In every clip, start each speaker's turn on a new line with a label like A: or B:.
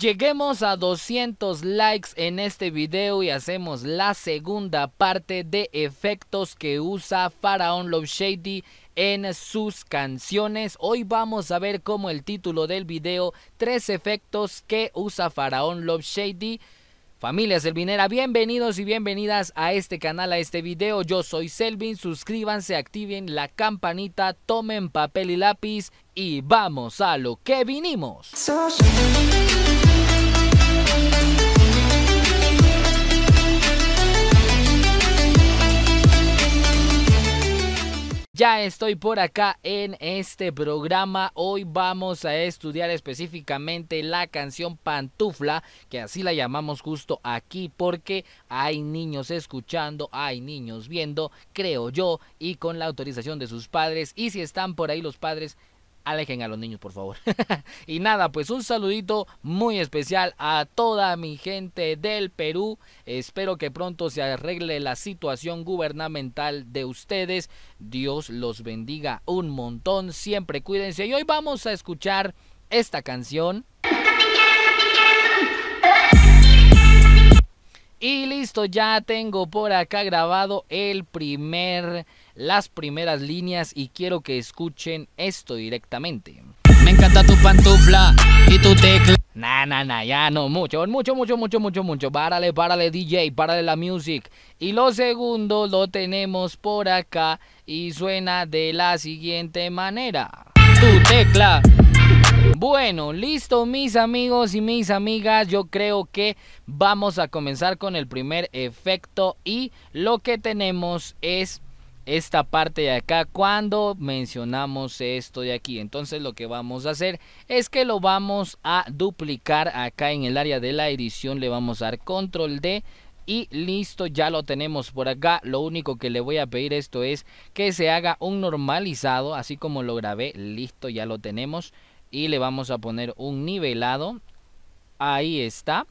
A: Lleguemos a 200 likes en este video y hacemos la segunda parte de efectos que usa Faraón Love Shady en sus canciones. Hoy vamos a ver como el título del video, tres efectos que usa Faraón Love Shady Familias Selvinera, bienvenidos y bienvenidas a este canal, a este video. Yo soy Selvin, suscríbanse, activen la campanita, tomen papel y lápiz y vamos a lo que vinimos. Ya estoy por acá en este programa. Hoy vamos a estudiar específicamente la canción Pantufla, que así la llamamos justo aquí porque hay niños escuchando, hay niños viendo, creo yo, y con la autorización de sus padres. Y si están por ahí los padres, alejen a los niños, por favor. y nada, pues un saludito muy especial a toda mi gente del Perú. Espero que pronto se arregle la situación gubernamental de ustedes. Dios los bendiga un montón. Siempre cuídense. Y hoy vamos a escuchar esta canción. Y listo, ya tengo por acá grabado el primer las primeras líneas y quiero que escuchen esto directamente. Me encanta tu pantufla y tu tecla. na na na ya no, mucho, mucho, mucho, mucho, mucho, mucho. Párale, párale, DJ, párale la music. Y lo segundo lo tenemos por acá y suena de la siguiente manera. Tu tecla. Bueno, listo mis amigos y mis amigas, yo creo que vamos a comenzar con el primer efecto y lo que tenemos es esta parte de acá cuando mencionamos esto de aquí. Entonces lo que vamos a hacer es que lo vamos a duplicar acá en el área de la edición. Le vamos a dar control D. Y listo, ya lo tenemos por acá. Lo único que le voy a pedir esto es que se haga un normalizado, así como lo grabé. Listo, ya lo tenemos. Y le vamos a poner un nivelado. Ahí está.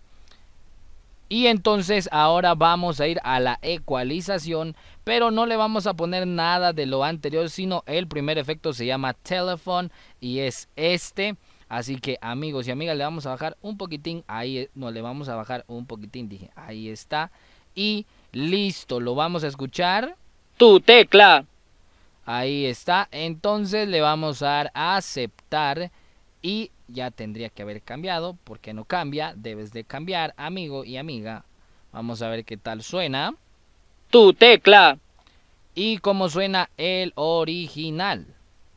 A: Y entonces ahora vamos a ir a la ecualización, pero no le vamos a poner nada de lo anterior, sino el primer efecto se llama telephone y es este. Así que amigos y amigas, le vamos a bajar un poquitín, ahí eh, no le vamos a bajar un poquitín, dije, ahí está. Y listo, lo vamos a escuchar. Tu tecla. Ahí está, entonces le vamos a dar a aceptar y ya tendría que haber cambiado, porque no cambia, debes de cambiar, amigo y amiga. Vamos a ver qué tal suena. Tu tecla. Y cómo suena el original.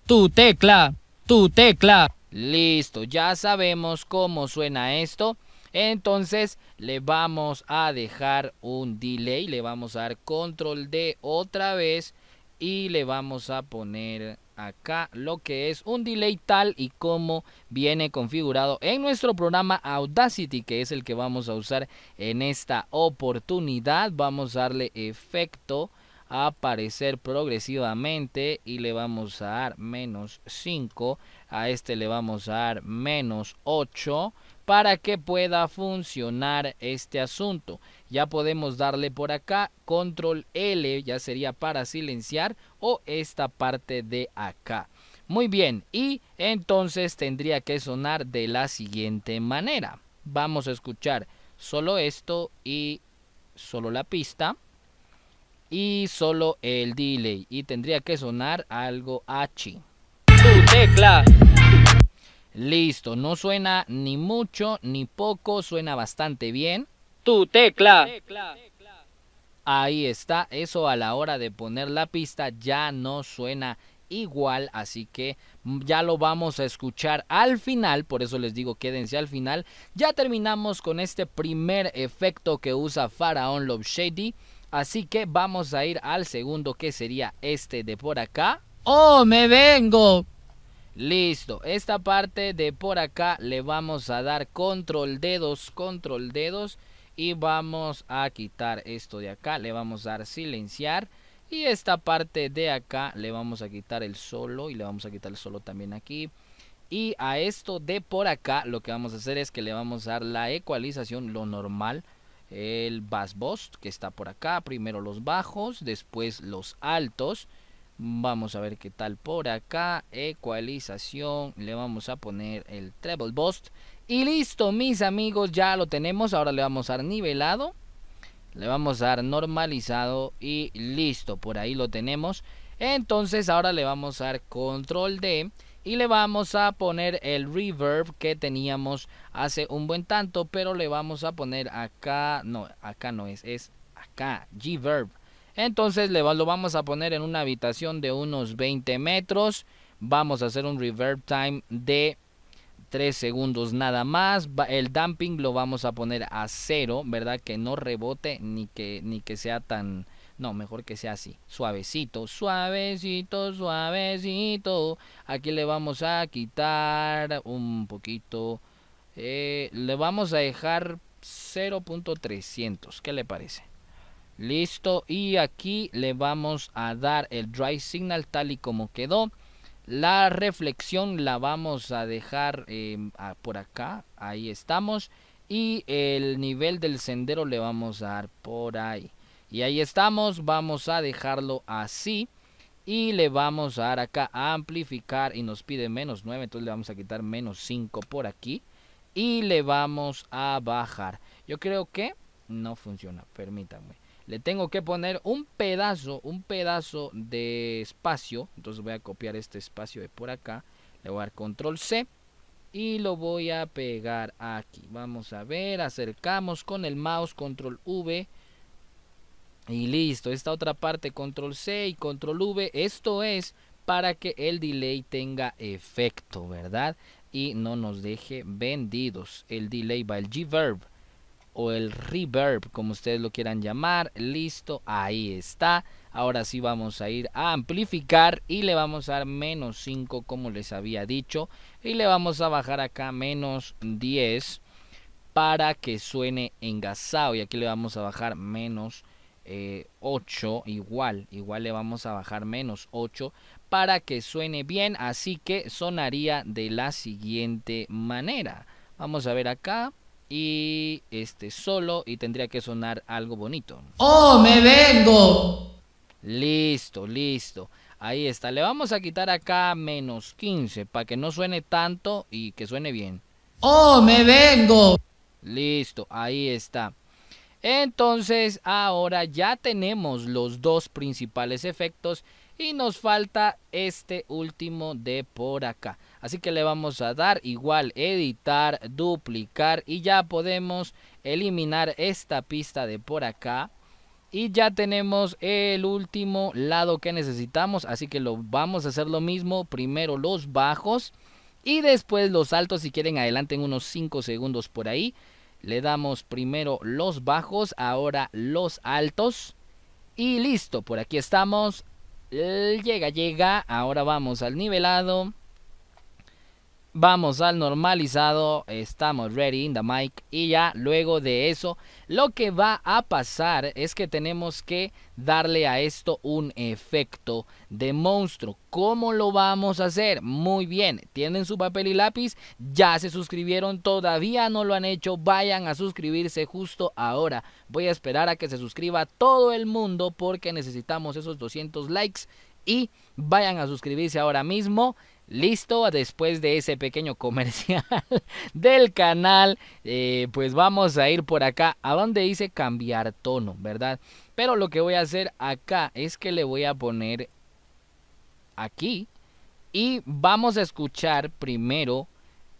A: Tu tecla, tu tecla. Listo, ya sabemos cómo suena esto. Entonces le vamos a dejar un delay, le vamos a dar control D otra vez y le vamos a poner acá lo que es un delay tal y como viene configurado en nuestro programa Audacity que es el que vamos a usar en esta oportunidad vamos a darle efecto aparecer progresivamente y le vamos a dar menos 5, a este le vamos a dar menos 8 para que pueda funcionar este asunto. Ya podemos darle por acá control L, ya sería para silenciar o esta parte de acá. Muy bien, y entonces tendría que sonar de la siguiente manera. Vamos a escuchar solo esto y solo la pista y solo el delay y tendría que sonar algo H. Tu tecla. Listo, no suena ni mucho ni poco, suena bastante bien. Tu tecla. Ahí está, eso a la hora de poner la pista ya no suena igual, así que ya lo vamos a escuchar al final, por eso les digo quédense al final. Ya terminamos con este primer efecto que usa Faraón Love Shady. Así que vamos a ir al segundo que sería este de por acá. ¡Oh, me vengo! Listo, esta parte de por acá le vamos a dar control dedos, control dedos y vamos a quitar esto de acá, le vamos a dar silenciar y esta parte de acá le vamos a quitar el solo y le vamos a quitar el solo también aquí. Y a esto de por acá lo que vamos a hacer es que le vamos a dar la ecualización, lo normal, el bass boss que está por acá, primero los bajos, después los altos. Vamos a ver qué tal por acá, ecualización, le vamos a poner el treble boss y listo, mis amigos, ya lo tenemos, ahora le vamos a dar nivelado, le vamos a dar normalizado y listo, por ahí lo tenemos. Entonces ahora le vamos a dar control D y le vamos a poner el reverb que teníamos hace un buen tanto, pero le vamos a poner acá, no, acá no es, es acá, G-Verb. Entonces le lo vamos a poner en una habitación de unos 20 metros. Vamos a hacer un reverb time de 3 segundos nada más. El damping lo vamos a poner a cero, ¿verdad? Que no rebote ni que, ni que sea tan, no, mejor que sea así. Suavecito, suavecito, suavecito. Aquí le vamos a quitar un poquito. Eh, le vamos a dejar 0.300. ¿Qué le parece? Listo. Y aquí le vamos a dar el dry signal tal y como quedó. La reflexión la vamos a dejar em, por acá. Ahí estamos. Y el nivel del sendero le vamos a dar por ahí. Y ahí estamos, vamos a dejarlo así. Y le vamos a dar acá a amplificar y nos pide menos 9, entonces le vamos a quitar menos 5 por aquí. Y le vamos a bajar. Yo creo que no funciona, permítanme. Le tengo que poner un pedazo, un pedazo de espacio. Entonces voy a copiar este espacio de por acá. Le voy a dar control C y lo voy a pegar aquí. Vamos a ver, acercamos con el mouse, control V y listo, esta otra parte, control C y control V, esto es para que el delay tenga efecto, ¿verdad? Y no nos deje vendidos. El delay va el G-Verb o el reverb, como ustedes lo quieran llamar. Listo, ahí está. Ahora sí vamos a ir a amplificar y le vamos a dar menos 5 como les había dicho. Y le vamos a bajar acá menos 10 para que suene engasado. Y aquí le vamos a bajar menos 8 eh, igual igual le vamos a bajar menos 8 para que suene bien así que sonaría de la siguiente manera vamos a ver acá y este solo y tendría que sonar algo bonito oh me vengo listo listo ahí está le vamos a quitar acá menos 15 para que no suene tanto y que suene bien
B: oh me vengo
A: listo ahí está entonces ahora ya tenemos los dos principales efectos y nos falta este último de por acá. Así que le vamos a dar igual editar, duplicar y ya podemos eliminar esta pista de por acá. Y ya tenemos el último lado que necesitamos, así que lo vamos a hacer lo mismo. Primero los bajos y después los altos si quieren adelante en unos 5 segundos por ahí. Le damos primero los bajos, ahora los altos. Y listo, por aquí estamos. Llega, llega. Ahora vamos al nivelado. Vamos al normalizado, estamos ready in the mic y ya luego de eso lo que va a pasar es que tenemos que darle a esto un efecto de monstruo. ¿Cómo lo vamos a hacer? Muy bien, tienen su papel y lápiz, ya se suscribieron, todavía no lo han hecho, vayan a suscribirse justo ahora. Voy a esperar a que se suscriba todo el mundo porque necesitamos esos 200 likes y vayan a suscribirse ahora mismo. Listo, después de ese pequeño comercial del canal, eh, pues vamos a ir por acá a donde dice cambiar tono, ¿verdad? Pero lo que voy a hacer acá es que le voy a poner aquí y vamos a escuchar primero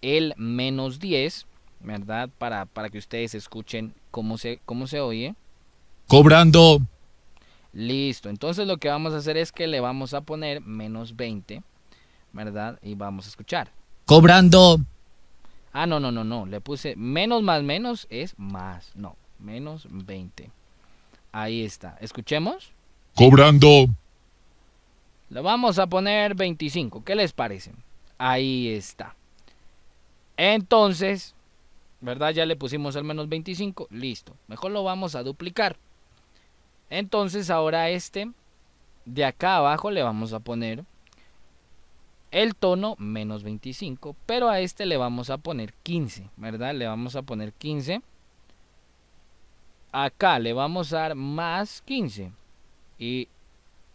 A: el menos 10, ¿verdad? Para, que ustedes escuchen cómo se, cómo se oye. Cobrando. Listo, entonces lo que vamos a hacer es que le vamos a poner menos 20. ¿verdad? Y vamos a escuchar. Cobrando. Ah, no, no, no, no. Le puse menos más menos es más. No, menos 20. Ahí está. Escuchemos. Cobrando. Lo vamos a poner 25. ¿Qué les parece? Ahí está. Entonces, ¿verdad? Ya le pusimos el menos 25. Listo. Mejor lo vamos a duplicar. Entonces ahora este, de acá abajo le vamos a poner el tono menos 25, pero a este le vamos a poner 15, ¿verdad? Le vamos a poner 15. Acá le vamos a dar más 15. Y...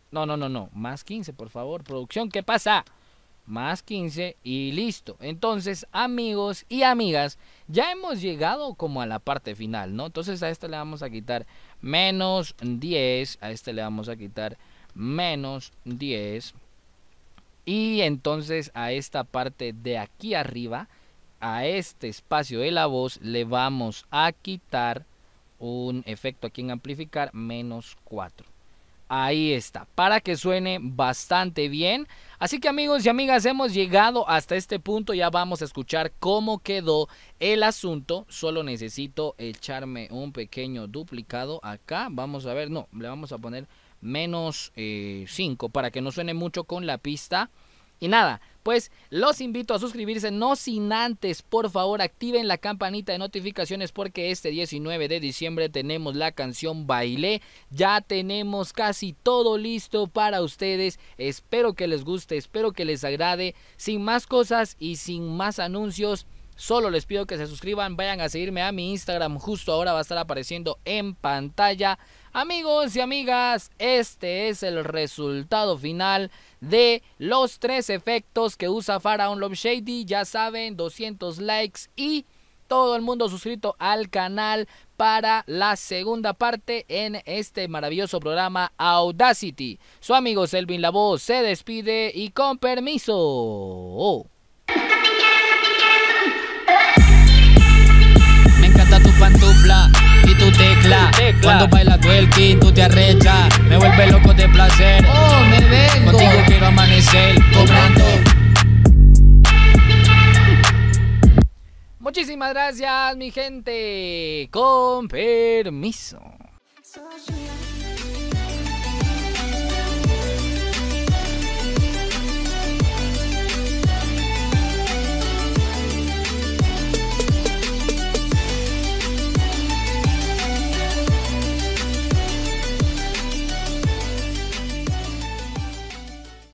A: No, no, no, no, más 15, por favor. Producción, ¿qué pasa? Más 15 y listo. Entonces, amigos y amigas, ya hemos llegado como a la parte final, ¿no? Entonces a este le vamos a quitar menos 10, a este le vamos a quitar menos 10 y entonces a esta parte de aquí arriba, a este espacio de la voz, le vamos a quitar un efecto aquí en amplificar, menos 4. Ahí está, para que suene bastante bien. Así que amigos y amigas, hemos llegado hasta este punto. Ya vamos a escuchar cómo quedó el asunto. Solo necesito echarme un pequeño duplicado acá. Vamos a ver, no, le vamos a poner menos 5 eh, para que no suene mucho con la pista. Y nada, pues los invito a suscribirse, no sin antes, por favor, activen la campanita de notificaciones porque este 19 de diciembre tenemos la canción Bailé, ya tenemos casi todo listo para ustedes, espero que les guste, espero que les agrade, sin más cosas y sin más anuncios. Solo les pido que se suscriban, vayan a seguirme a mi Instagram, justo ahora va a estar apareciendo en pantalla. Amigos y amigas, este es el resultado final de los tres efectos que usa Pharaon Love Shady. Ya saben, 200 likes y todo el mundo suscrito al canal para la segunda parte en este maravilloso programa Audacity. Su amigo Selvin La Voz se despide y con permiso. y tu tecla. cuando Cuando bailas y tú te arrechas. Me vuelve loco de placer. Oh, me vengo. Contigo quiero amanecer cobrando. Muchísimas gracias, mi gente. Con permiso.